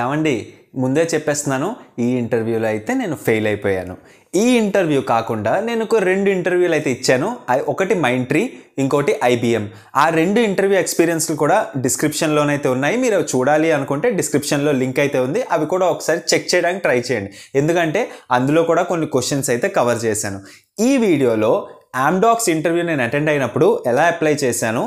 ఏమండి ముందే చెప్పేస్తున్నాను ఈ ఇంటర్వ్యూలో అయితే నేను ఫెయిల్ అయిపోయాను ఈ ఇంటర్వ్యూ కాకుండా నేను ఒక రెండు ఇంటర్వ్యూలు అయితే ఇచ్చాను ఒకటి మైండ్ ట్రీ ఇంకోటి ఐబిఎం ఆ రెండు ఇంటర్వ్యూ ఎక్స్పీరియన్స్లు కూడా డిస్క్రిప్షన్లోనైతే ఉన్నాయి మీరు చూడాలి అనుకుంటే డిస్క్రిప్షన్లో లింక్ అయితే ఉంది అవి కూడా ఒకసారి చెక్ చేయడానికి ట్రై చేయండి ఎందుకంటే అందులో కూడా కొన్ని క్వశ్చన్స్ అయితే కవర్ చేశాను ఈ వీడియోలో ఆమ్డాక్స్ ఇంటర్వ్యూ నేను అటెండ్ అయినప్పుడు ఎలా అప్లై చేశాను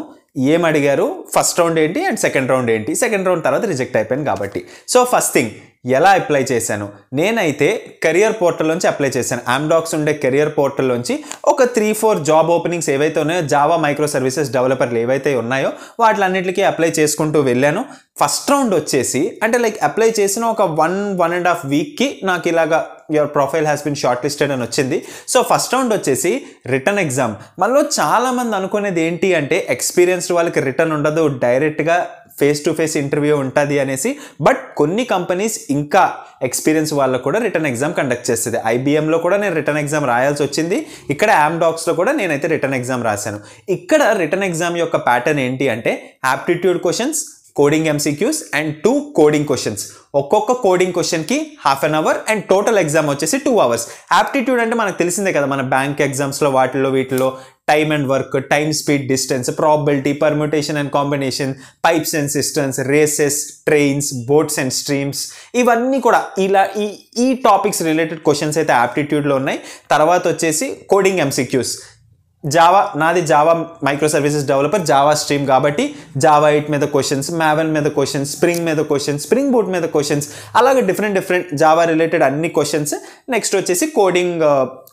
ఏం అడిగారు ఫస్ట్ రౌండ్ ఏంటి అండ్ సెకండ్ రౌండ్ ఏంటి సెకండ్ రౌండ్ తర్వాత రిజెక్ట్ అయిపోయాను కాబట్టి సో ఫస్ట్ థింగ్ ఎలా అప్లై చేశాను నేనైతే కెరియర్ పోర్టల్లోంచి అప్లై చేశాను ఆమ్డాక్స్ ఉండే కెరియర్ పోర్టల్లోంచి ఒక త్రీ ఫోర్ జాబ్ ఓపెనింగ్స్ ఏవైతే ఉన్నాయో జావా మైక్రో సర్వీసెస్ డెవలపర్లు ఏవైతే ఉన్నాయో వాటిలన్నిటికీ అప్లై చేసుకుంటూ వెళ్ళాను ఫస్ట్ రౌండ్ వచ్చేసి అంటే లైక్ అప్లై చేసిన ఒక వన్ వన్ అండ్ హాఫ్ వీక్కి నాకు ఇలాగా your profile has been shortlisted అని వచ్చింది సో ఫస్ట్ రౌండ్ వచ్చేసి రిటర్న్ ఎగ్జామ్ మనలో చాలామంది అనుకునేది ఏంటి అంటే ఎక్స్పీరియన్స్డ్ వాళ్ళకి రిటర్న్ ఉండదు డైరెక్ట్గా ఫేస్ టు ఫేస్ ఇంటర్వ్యూ ఉంటుంది అనేసి బట్ కొన్ని కంపెనీస్ ఇంకా ఎక్స్పీరియన్స్ వాళ్ళకు కూడా రిటర్న్ ఎగ్జామ్ కండక్ట్ చేస్తుంది ఐబీఎంలో కూడా నేను రిటర్న్ ఎగ్జామ్ రాయాల్సి వచ్చింది ఇక్కడ యామ్డాక్స్లో కూడా నేనైతే రిటర్న్ ఎగ్జామ్ రాశాను ఇక్కడ రిటర్న్ ఎగ్జామ్ యొక్క ప్యాటర్న్ ఏంటి అంటే aptitude questions coding MCQs and two coding questions ఒక్కొక్క కోడింగ్ క్వశ్చన్కి half an hour and total exam వచ్చేసి టూ అవర్స్ యాప్టిట్యూడ్ అంటే మనకు తెలిసిందే కదా మన బ్యాంక్ ఎగ్జామ్స్లో వాటిలో వీటిలో time and work time speed distance probability permutation and combination pipes and cisterns races trains boats and streams ఇవన్నీ కూడా ఇలా ఈ ఈ టాపిక్స్ రిలేటెడ్ క్వశ్చన్స్ అయితే యాప్టిట్యూడ్లో ఉన్నాయి తర్వాత వచ్చేసి కోడింగ్ ఎంసీక్యూస్ జావా నాది Java microservices developer Java stream కాబట్టి జావా ఎయిట్ మీద క్వశ్చన్స్ మ్యావెన్ మీద క్వశ్చన్స్ స్ప్రింగ్ మీద క్వశ్చన్స్ స్ప్రింగ్ బూట్ మీద క్వశ్చన్స్ అలాగే డిఫరెంట్ డిఫరెంట్ జావా రిలేటెడ్ అన్ని క్వశ్చన్స్ నెక్స్ట్ వచ్చేసి కోడింగ్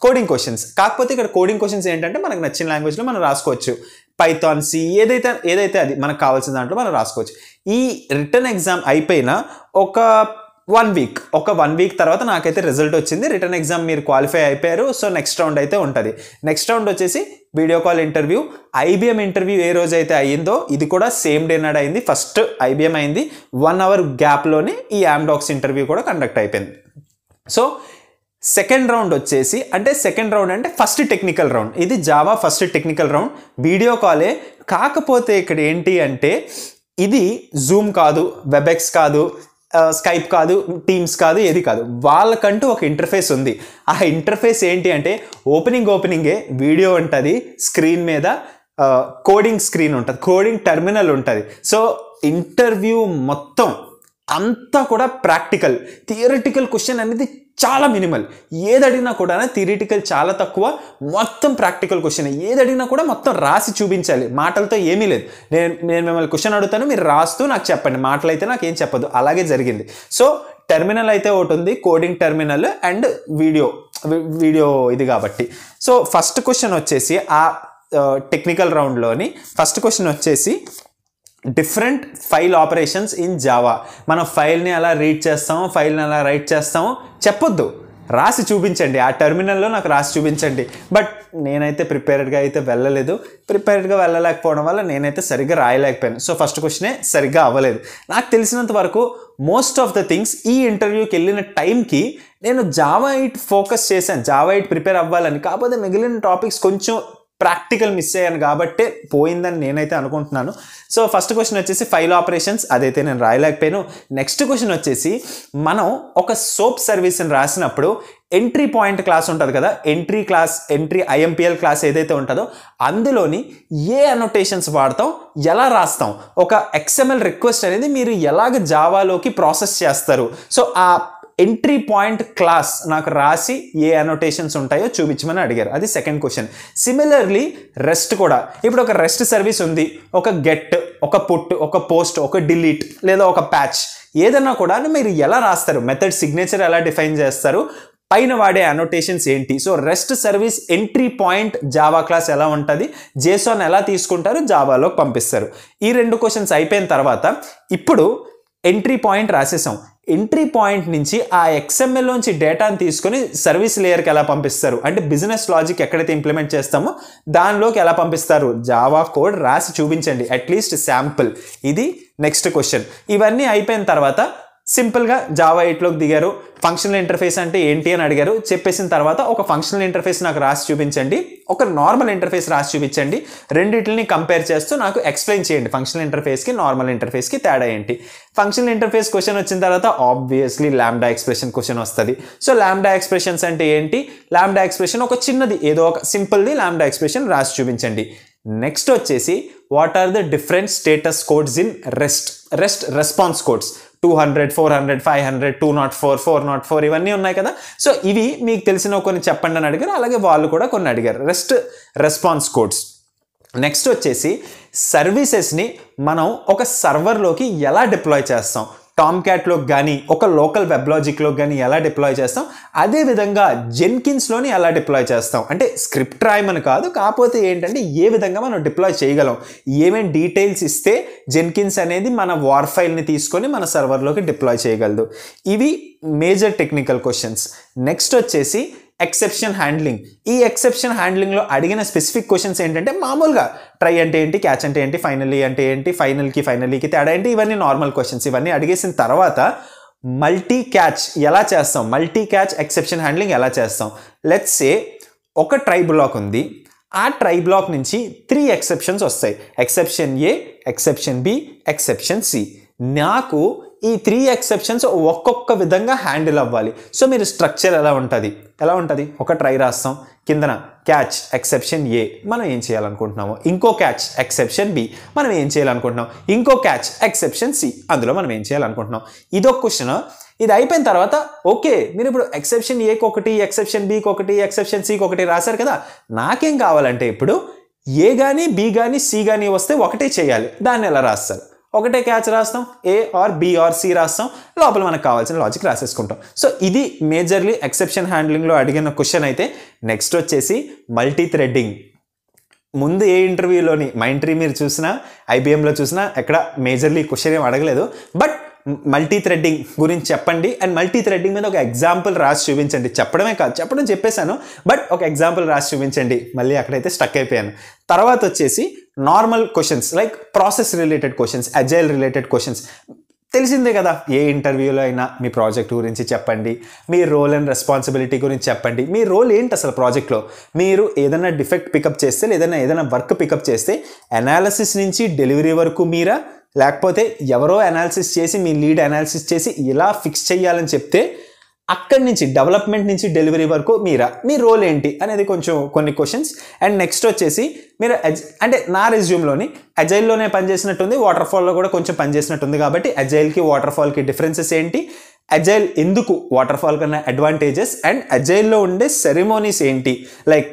కోడింగ్ క్వశ్చన్స్ కాకపోతే ఇక్కడ కోడింగ్ క్వశ్చన్స్ ఏంటంటే మనకు నచ్చిన లాంగ్వేజ్లో మనం రాసుకోవచ్చు పైథాన్ సి ఏదైతే ఏదైతే అది మనకు కావాల్సిన దాంట్లో మనం రాసుకోవచ్చు ఈ రిటర్న్ ఎగ్జామ్ అయిపోయిన ఒక వన్ వీక్ ఒక వన్ వీక్ తర్వాత నాకైతే రిజల్ట్ వచ్చింది రిటర్న్ ఎగ్జామ్ మీరు క్వాలిఫై అయిపోయారు సో నెక్స్ట్ రౌండ్ అయితే ఉంటుంది నెక్స్ట్ రౌండ్ వచ్చేసి video call interview IBM interview ఏ రోజు అయితే అయ్యిందో ఇది కూడా సేమ్ డే నాడు అయింది ఫస్ట్ ఐబీఎం అయింది వన్ అవర్ గ్యాప్లోనే ఈ యామ్డాక్స్ ఇంటర్వ్యూ కూడా కండక్ట్ అయిపోయింది సో సెకండ్ రౌండ్ వచ్చేసి అంటే సెకండ్ రౌండ్ అంటే ఫస్ట్ టెక్నికల్ రౌండ్ ఇది Java first technical round video కాలే కాకపోతే ఇక్కడ ఏంటి అంటే ఇది జూమ్ కాదు వెబెక్స్ కాదు స్కైప్ కాదు టీమ్స్ కాదు ఏది కాదు వాళ్ళకంటూ ఒక ఇంటర్ఫేస్ ఉంది ఆ ఇంటర్ఫేస్ ఏంటి అంటే ఓపెనింగ్ ఓపెనింగే వీడియో ఉంటుంది స్క్రీన్ మీద కోడింగ్ స్క్రీన్ ఉంటుంది కోడింగ్ టెర్మినల్ ఉంటుంది సో ఇంటర్వ్యూ మొత్తం అంతా కూడా ప్రాక్టికల్ థియరిటికల్ క్వశ్చన్ అనేది చాలా మినిమల్ ఏది అడిగినా కూడా థియరిటికల్ చాలా తక్కువ మొత్తం ప్రాక్టికల్ క్వశ్చన్ ఏది అడిగినా కూడా మొత్తం రాసి చూపించాలి మాటలతో ఏమీ లేదు నేను నేను మిమ్మల్ని క్వశ్చన్ అడుగుతాను మీరు రాస్తూ నాకు చెప్పండి మాటలైతే నాకు ఏం చెప్పదు అలాగే జరిగింది సో టెర్మినల్ అయితే ఒకటి ఉంది coding terminal and video video ఇది కాబట్టి సో ఫస్ట్ క్వశ్చన్ వచ్చేసి ఆ టెక్నికల్ రౌండ్లోని ఫస్ట్ క్వశ్చన్ వచ్చేసి different file operations in Java మనం ఫైల్ని అలా రీడ్ చేస్తాము ఫైల్ని అలా రైట్ చేస్తాము చెప్పొద్దు రాసి చూపించండి ఆ టెర్మినల్లో నాకు రాసి చూపించండి బట్ నేనైతే ప్రిపేర్డ్గా అయితే వెళ్ళలేదు ప్రిపేర్డ్గా వెళ్ళలేకపోవడం వల్ల నేనైతే సరిగ్గా రాయలేకపోయాను సో ఫస్ట్ క్వశ్చనే సరిగ్గా అవ్వలేదు నాకు తెలిసినంత వరకు మోస్ట్ ఆఫ్ ద థింగ్స్ ఈ ఇంటర్వ్యూకి వెళ్ళిన టైంకి నేను జావా ఇట్ ఫోకస్ చేశాను జావా ఇట్ ప్రిపేర్ అవ్వాలని కాకపోతే మిగిలిన టాపిక్స్ కొంచెం ప్రాక్టికల్ మిస్ అయ్యాను కాబట్టే పోయిందని నేనైతే అనుకుంటున్నాను సో ఫస్ట్ క్వశ్చన్ వచ్చేసి ఫైల్ ఆపరేషన్స్ అదైతే నేను రాయలేకపోయాను నెక్స్ట్ క్వశ్చన్ వచ్చేసి మనం ఒక సోప్ సర్వీస్ని రాసినప్పుడు ఎంట్రీ పాయింట్ క్లాస్ ఉంటుంది కదా entry class entry IMPL class ఏదైతే ఉంటుందో అందులోని ఏ అనోటేషన్స్ వాడతాం ఎలా రాస్తాం ఒక ఎక్స్ఎంఎల్ రిక్వెస్ట్ అనేది మీరు ఎలాగ జావాలోకి ప్రాసెస్ చేస్తారు సో ఆ ఎంట్రీ పాయింట్ క్లాస్ నాకు రాసి ఏ అనోటేషన్స్ ఉంటాయో చూపించమని అడిగారు అది సెకండ్ క్వశ్చన్ సిమిలర్లీ రెస్ట్ కూడా ఇప్పుడు ఒక రెస్ట్ సర్వీస్ ఉంది ఒక గెట్ ఒక పుట్ ఒక పోస్ట్ ఒక డిలీట్ లేదా ఒక ప్యాచ్ ఏదన్నా కూడా మీరు ఎలా రాస్తారు మెథడ్ సిగ్నేచర్ ఎలా డిఫైన్ చేస్తారు పైన వాడే అనోటేషన్స్ ఏంటి so rest service entry point Java class ఎలా ఉంటుంది జేసాన్ ఎలా తీసుకుంటారు జావాలోకి పంపిస్తారు ఈ రెండు క్వశ్చన్స్ అయిపోయిన తర్వాత ఇప్పుడు ఎంట్రీ పాయింట్ రాసేసాం ఎంట్రీ పాయింట్ నుంచి ఆ ఎక్స్ఎంఎల్లోంచి డేటాను తీసుకొని సర్వీస్ లేయర్కి ఎలా పంపిస్తారు అంటే బిజినెస్ లాజిక్ ఎక్కడైతే ఇంప్లిమెంట్ చేస్తామో దానిలోకి ఎలా పంపిస్తారు జావా కోడ్ రాసి చూపించండి అట్లీస్ట్ శాంపుల్ ఇది నెక్స్ట్ క్వశ్చన్ ఇవన్నీ అయిపోయిన తర్వాత సింపుల్గా జావా ఎయిట్లోకి దిగారు ఫంక్షనల్ ఇంటర్ఫేస్ అంటే ఏంటి అని అడిగారు చెప్పేసిన తర్వాత ఒక ఫంక్షనల్ ఇంటర్ఫేస్ నాకు రాసి చూపించండి ఒక నార్మల్ ఇంటర్ఫేస్ రాసి చూపించండి రెండింటిని కంపేర్ చేస్తూ నాకు ఎక్స్ప్లెయిన్ చేయండి ఫంక్షనల్ ఇంటర్ఫేస్కి నార్మల్ ఇంటర్ఫేస్కి తేడా ఏంటి ఫంక్షనల్ ఇంటర్ఫేస్ క్వశ్చన్ వచ్చిన తర్వాత ఆబ్వియస్లీ ల్యాండా ఎక్స్ప్రెషన్ క్వశ్చన్ వస్తుంది సో ల్యాండా ఎక్స్ప్రెషన్స్ అంటే ఏంటి ల్యాండా ఎక్స్ప్రెషన్ ఒక చిన్నది ఏదో ఒక సింపుల్ది ల్యాండా ఎక్స్ప్రెషన్ రాసి చూపించండి నెక్స్ట్ వచ్చేసి what are the different status codes in rest rest response codes two hundred four hundred five hundred two not four four not four ఇవన్నీ ఉన్నాయి కదా సో ఇవి మీకు తెలిసిన కొన్ని చెప్పండి అని అడిగారు అలాగే వాళ్ళు కూడా కొన్ని అడిగారు రెస్ట్ రెస్పాన్స్ కోడ్స్ నెక్స్ట్ వచ్చేసి సర్వీసెస్ని మనం ఒక సర్వర్లోకి ఎలా డిప్లాయ్ చేస్తాం టామ్ క్యాట్లో కానీ ఒక లోకల్ వెబ్లాజిక్లో కానీ ఎలా డిప్లాయ్ చేస్తాం అదేవిధంగా జెన్కిన్స్లోని ఎలా డిప్లాయ్ చేస్తాం అంటే స్క్రిప్ట్ రాయమని కాదు కాకపోతే ఏంటంటే ఏ విధంగా మనం డిప్లాయ్ చేయగలం ఏమేమి డీటెయిల్స్ ఇస్తే జెన్కిన్స్ అనేది మన వార్ ఫైల్ని తీసుకొని మన సర్వర్లోకి డిప్లాయ్ చేయగలదు ఇవి మేజర్ టెక్నికల్ క్వశ్చన్స్ నెక్స్ట్ వచ్చేసి ఎక్సెప్షన్ హ్యాండ్లింగ్ ఈ ఎక్సెప్షన్ హ్యాండ్లింగ్లో అడిగిన స్పెసిఫిక్ క్వశ్చన్స్ ఏంటంటే మామూలుగా ట్రై అంటే ఏంటి క్యాచ్ అంటే ఏంటి ఫైనలీ అంటే ఏంటి ఫైనల్కి ఫైనలీకి తేడా ఏంటి ఇవన్నీ నార్మల్ క్వశ్చన్స్ ఇవన్నీ అడిగేసిన తర్వాత మల్టీ క్యాచ్ ఎలా చేస్తాం మల్టీ క్యాచ్ ఎక్సెప్షన్ హ్యాండ్లింగ్ ఎలా చేస్తాం లెట్స్ సే ఒక ట్రై బ్లాక్ ఉంది ఆ ట్రై బ్లాక్ నుంచి త్రీ ఎక్సెప్షన్స్ వస్తాయి exception A exception B exception C నాకు ఈ త్రీ ఎక్సెప్షన్స్ ఒక్కొక్క విధంగా హ్యాండిల్ అవ్వాలి సో మీరు స్ట్రక్చర్ ఎలా ఉంటుంది ఎలా ఉంటుంది ఒక ట్రై రాస్తాం కిందన క్యాచ్ ఎక్సెప్షన్ ఏ మనం ఏం చేయాలనుకుంటున్నాము ఇంకో క్యాచ్ ఎక్సెప్షన్ బి మనం ఏం చేయాలనుకుంటున్నాం ఇంకో క్యాచ్ ఎక్సెప్షన్ సి అందులో మనం ఏం చేయాలనుకుంటున్నాం ఇదొక క్వశ్చన్ ఇది అయిపోయిన తర్వాత ఓకే మీరు ఇప్పుడు ఎక్సెప్షన్ ఏకి ఒకటి ఎక్సెప్షన్ బికి ఒకటి ఎక్సెప్షన్ సికి ఒకటి రాశారు కదా నాకేం కావాలంటే ఇప్పుడు ఏ కానీ బి కానీ సి కానీ వస్తే ఒకటే చేయాలి దాన్ని ఎలా రాస్తారు ఒకటే క్యాచ్ రాస్తాం ఏ ఆర్ బిఆర్ సి రాస్తాం లోపల మనకు కావాల్సిన లాజిక్ రాసేసుకుంటాం సో ఇది మేజర్లీ ఎక్సెప్షన్ హ్యాండ్లింగ్లో అడిగిన క్వశ్చన్ అయితే నెక్స్ట్ వచ్చేసి మల్టీ థ్రెడ్డింగ్ ముందు ఏ ఇంటర్వ్యూలోని మైండ్ మీరు చూసినా ఐబిఎంలో చూసినా ఎక్కడ మేజర్లీ క్వశ్చన్ ఏం అడగలేదు బట్ మల్టీ థ్రెడ్డింగ్ గురించి చెప్పండి అండ్ మల్టీ థ్రెడ్డింగ్ మీద ఒక ఎగ్జాంపుల్ రాసి చూపించండి చెప్పడమే కాదు చెప్పడం చెప్పేశాను బట్ ఒక ఎగ్జాంపుల్ రాసి చూపించండి మళ్ళీ అక్కడైతే స్టక్ అయిపోయాను తర్వాత వచ్చేసి normal questions like process related questions agile related questions తెలిసిందే కదా ఏ ఇంటర్వ్యూలో అయినా మీ ప్రాజెక్ట్ గురించి చెప్పండి మీ రోల్ అండ్ రెస్పాన్సిబిలిటీ గురించి చెప్పండి మీ రోల్ ఏంటి అసలు ప్రాజెక్ట్లో మీరు ఏదైనా డిఫెక్ట్ పికప్ చేస్తే లేదన్నా ఏదైనా వర్క్ పికప్ చేస్తే అనాలిసిస్ నుంచి డెలివరీ వరకు మీరా లేకపోతే ఎవరో అనాలిసిస్ చేసి మీ లీడ్ అనాలిసిస్ చేసి ఇలా ఫిక్స్ చేయాలని చెప్తే అక్కడి నుంచి డెవలప్మెంట్ నుంచి డెలివరీ వరకు మీరా మీ రోల్ ఏంటి అనేది కొంచెం కొన్ని క్వశ్చన్స్ అండ్ నెక్స్ట్ వచ్చేసి మీరు అంటే నా రెజ్యూమ్లోని అజైల్లోనే పనిచేసినట్టుంది వాటర్ ఫాల్లో కూడా కొంచెం పనిచేసినట్టుంది కాబట్టి అజైల్కి వాటర్ ఫాల్కి డిఫరెన్సెస్ ఏంటి అజైల్ ఎందుకు వాటర్ ఫాల్ కన్నా అడ్వాంటేజెస్ అండ్ అజైల్లో ఉండే సెరిమోనీస్ ఏంటి లైక్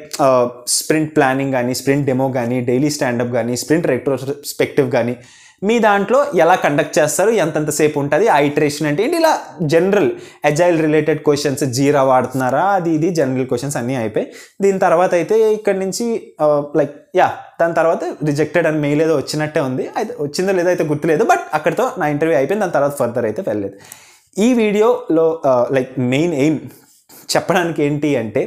స్ప్రింట్ ప్లానింగ్ కానీ స్ప్రింట్ డెమో కానీ డైలీ స్టాండప్ కానీ స్ప్రింట్ రెట్రోస్పెక్టివ్ కానీ మీ దాంట్లో ఎలా కండక్ట్ చేస్తారు ఎంతెంతసేపు ఉంటుంది ఆ ఇటరేషన్ అంటే ఏంటి ఇలా general agile related questions Jira వాడుతున్నారా అది ఇది జనరల్ క్వశ్చన్స్ అన్నీ అయిపోయి దీని తర్వాత అయితే ఇక్కడ నుంచి లైక్ యా దాని తర్వాత రిజెక్టెడ్ అని మెయిల్ ఏదో వచ్చినట్టే ఉంది అయితే వచ్చిందో లేదో అయితే గుర్తులేదు బట్ అక్కడితో నా ఇంటర్వ్యూ అయిపోయింది దాని తర్వాత ఫర్దర్ అయితే వెళ్ళలేదు ఈ వీడియోలో లైక్ మెయిన్ ఎయిమ్ చెప్పడానికి ఏంటి అంటే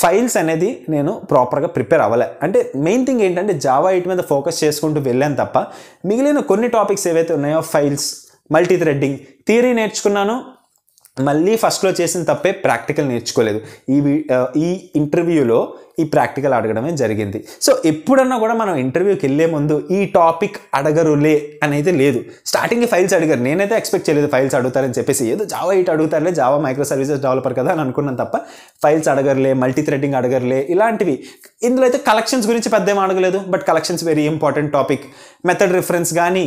ఫైల్స్ అనేది నేను ప్రాపర్గా ప్రిపేర్ అవ్వలే అంటే మెయిన్ థింగ్ ఏంటంటే జావా ఇట్ మీద ఫోకస్ చేసుకుంటూ వెళ్ళాను తప్ప మిగిలిన కొన్ని టాపిక్స్ ఏవైతే ఉన్నాయో ఫైల్స్ మల్టీ థ్రెడ్డింగ్ థియరీ నేర్చుకున్నాను మళ్ళీ ఫస్ట్లో చేసిన తప్పే ప్రాక్టికల్ నేర్చుకోలేదు ఈ ఈ ఇంటర్వ్యూలో ఈ ప్రాక్టికల్ అడగడమే జరిగింది సో ఎప్పుడన్నా కూడా మనం ఇంటర్వ్యూకి వెళ్ళే ముందు ఈ టాపిక్ అడగరులే అనేది లేదు స్టార్టింగ్ ఫైల్స్ అడిగారు నేనైతే ఎక్స్పెక్ట్ చేయలేదు ఫైల్స్ అడుగుతారని చెప్పేసి ఏదో జావా ఇటు అడుగుతారులే జావా మైక్రో సర్వీసెస్ డెవలపర్ కదా అని అనుకున్నాను తప్ప ఫైల్స్ అడగర్లే మల్టీ థ్రెడ్డింగ్ అడగర్లే ఇలాంటివి ఇందులో అయితే కలెక్షన్స్ గురించి పెద్ద ఏం అడగలేదు but collections very important topic method reference కానీ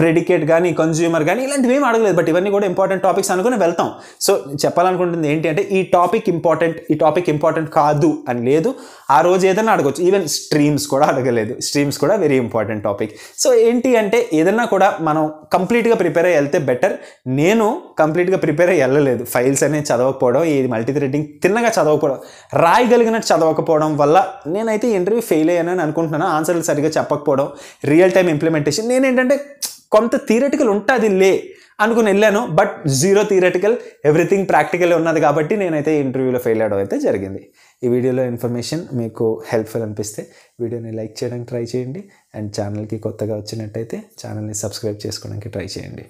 ప్రెడికేట్ కానీ కన్జ్యూమర్ కానీ ఇలాంటివి ఏమి అడగలేదు బట్ ఇవన్నీ కూడా ఇంపార్టెంట్ టాపిక్స్ అనుకుని వెళ్తాం సో చెప్పాలనుకుంటుంది ఏంటి అంటే ఈ టాపిక్ ఇంపార్టెంట్ ఈ టాపిక్ ఇంపార్టెంట్ కాదు అని లేదు అడగలేదు ఆ రోజు ఏదైనా అడగచ్చు ఈవెన్ స్ట్రీమ్స్ కూడా అడగలేదు స్ట్రీమ్స్ కూడా వెరీ ఇంపార్టెంట్ టాపిక్ సో ఏంటి అంటే ఏదైనా కూడా మనం కంప్లీట్గా ప్రిపేర్ అయ్యి వెళ్తే బెటర్ నేను కంప్లీట్గా ప్రిపేర్ అయ్యి వెళ్ళలేదు ఫైల్స్ అనేది చదవకపోవడం ఏది మల్టీ థ్రెడింగ్ తిన్నగా చదవకపోవడం రాయగలిగినట్టు చదవకపోవడం వల్ల నేనైతే ఇంటర్వ్యూ ఫెయిల్ అయ్యానని అనుకుంటున్నాను ఆన్సర్లు సరిగ్గా చెప్పకపోవడం రియల్ టైం ఇంప్లిమెంటేషన్ నేనేంటంటే కొంత థియరటికల్ ఉంటుంది లే అనుకుని వెళ్ళాను but zero theoretical everything practical ఉన్నది కాబట్టి నేనైతే ఇంటర్వ్యూలో ఫెయిల్ అవడం అయితే జరిగింది ఈ వీడియోలో ఇన్ఫర్మేషన్ మీకు హెల్ప్ఫుల్ అనిపిస్తే వీడియోని లైక్ చేయడానికి ట్రై చేయండి అండ్ ఛానల్కి కొత్తగా వచ్చినట్టయితే ఛానల్ని సబ్స్క్రైబ్ చేసుకోవడానికి ట్రై చేయండి